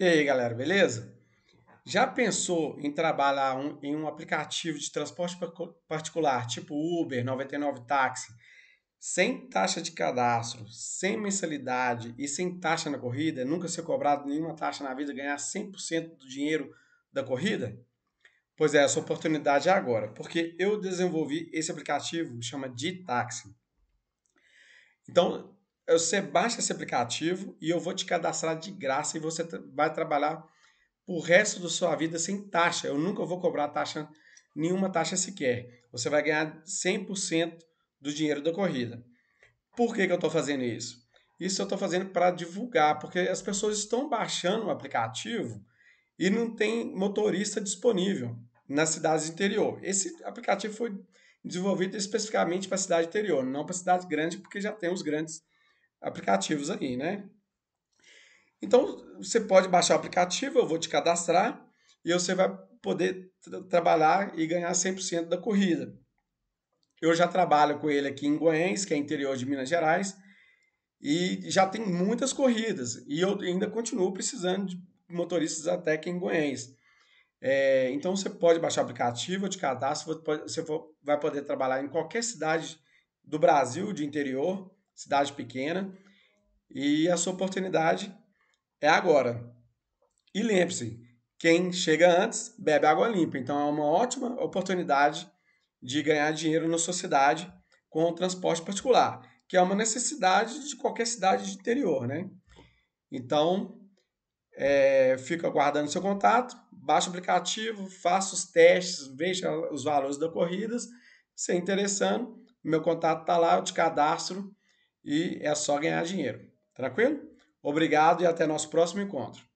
E aí, galera, beleza? Já pensou em trabalhar um, em um aplicativo de transporte particular, tipo Uber, 99 Táxi, sem taxa de cadastro, sem mensalidade e sem taxa na corrida, nunca ser cobrado nenhuma taxa na vida, ganhar 100% do dinheiro da corrida? Pois é, essa oportunidade é agora, porque eu desenvolvi esse aplicativo, chama de táxi. Então, você baixa esse aplicativo e eu vou te cadastrar de graça e você vai trabalhar o resto da sua vida sem taxa. Eu nunca vou cobrar taxa, nenhuma taxa sequer. Você vai ganhar 100% do dinheiro da corrida. Por que, que eu estou fazendo isso? Isso eu estou fazendo para divulgar, porque as pessoas estão baixando o aplicativo e não tem motorista disponível nas cidades interior. Esse aplicativo foi desenvolvido especificamente para a cidade interior, não para a cidade grande, porque já tem os grandes aplicativos aí, né? Então, você pode baixar o aplicativo, eu vou te cadastrar e você vai poder trabalhar e ganhar 100% da corrida. Eu já trabalho com ele aqui em Goiás, que é interior de Minas Gerais, e já tem muitas corridas. E eu ainda continuo precisando de motoristas até aqui em Goiás. É, então, você pode baixar o aplicativo, de cadastro, você, vai poder trabalhar em qualquer cidade do Brasil, de interior, cidade pequena, e a sua oportunidade é agora. E lembre-se, quem chega antes bebe água limpa, então é uma ótima oportunidade de ganhar dinheiro na sua cidade com o transporte particular, que é uma necessidade de qualquer cidade de interior, né? Então, é, fica aguardando seu contato, baixa o aplicativo, faça os testes, veja os valores das corridas, se é interessando, meu contato está lá, eu te cadastro e é só ganhar dinheiro. Tranquilo? Obrigado e até nosso próximo encontro.